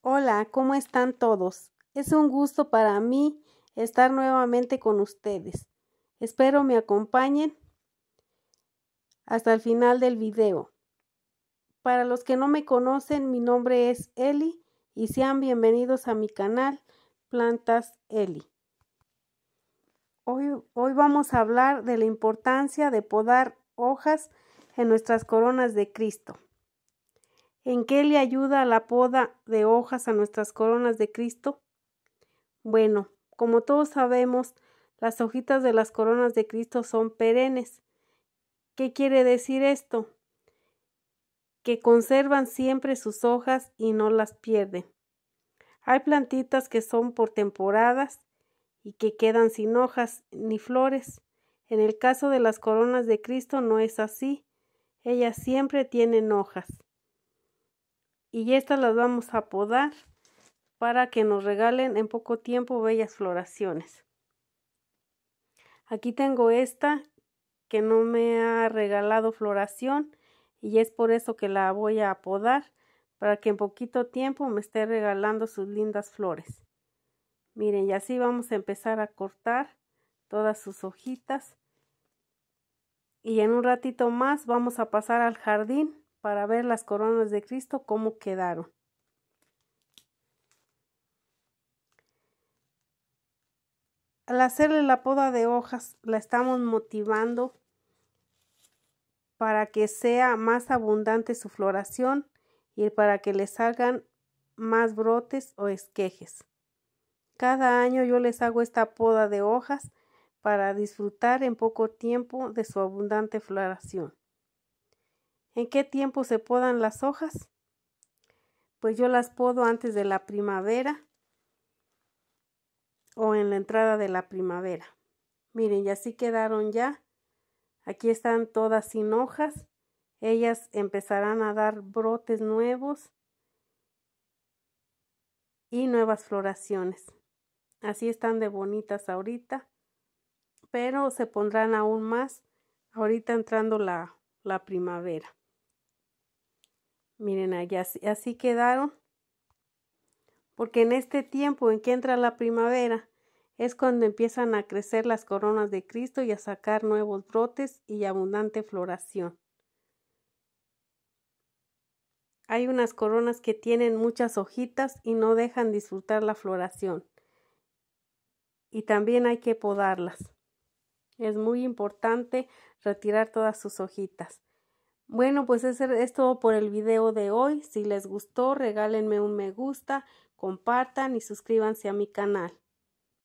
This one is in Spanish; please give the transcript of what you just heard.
Hola, ¿cómo están todos? Es un gusto para mí estar nuevamente con ustedes. Espero me acompañen hasta el final del video. Para los que no me conocen, mi nombre es Eli y sean bienvenidos a mi canal Plantas Eli. Hoy, hoy vamos a hablar de la importancia de podar hojas en nuestras coronas de Cristo. ¿En qué le ayuda la poda de hojas a nuestras coronas de Cristo? Bueno, como todos sabemos, las hojitas de las coronas de Cristo son perennes. ¿Qué quiere decir esto? Que conservan siempre sus hojas y no las pierden. Hay plantitas que son por temporadas y que quedan sin hojas ni flores. En el caso de las coronas de Cristo no es así. Ellas siempre tienen hojas y estas las vamos a podar para que nos regalen en poco tiempo bellas floraciones. Aquí tengo esta que no me ha regalado floración y es por eso que la voy a podar para que en poquito tiempo me esté regalando sus lindas flores. Miren, y así vamos a empezar a cortar todas sus hojitas. Y en un ratito más vamos a pasar al jardín para ver las coronas de Cristo cómo quedaron. Al hacerle la poda de hojas, la estamos motivando para que sea más abundante su floración y para que le salgan más brotes o esquejes. Cada año yo les hago esta poda de hojas para disfrutar en poco tiempo de su abundante floración. ¿En qué tiempo se podan las hojas? Pues yo las podo antes de la primavera o en la entrada de la primavera. Miren, y así quedaron ya. Aquí están todas sin hojas. Ellas empezarán a dar brotes nuevos y nuevas floraciones. Así están de bonitas ahorita, pero se pondrán aún más ahorita entrando la, la primavera. Miren, así quedaron. Porque en este tiempo en que entra la primavera es cuando empiezan a crecer las coronas de Cristo y a sacar nuevos brotes y abundante floración. Hay unas coronas que tienen muchas hojitas y no dejan disfrutar la floración. Y también hay que podarlas. Es muy importante retirar todas sus hojitas. Bueno, pues es todo por el video de hoy. Si les gustó, regálenme un me gusta, compartan y suscríbanse a mi canal.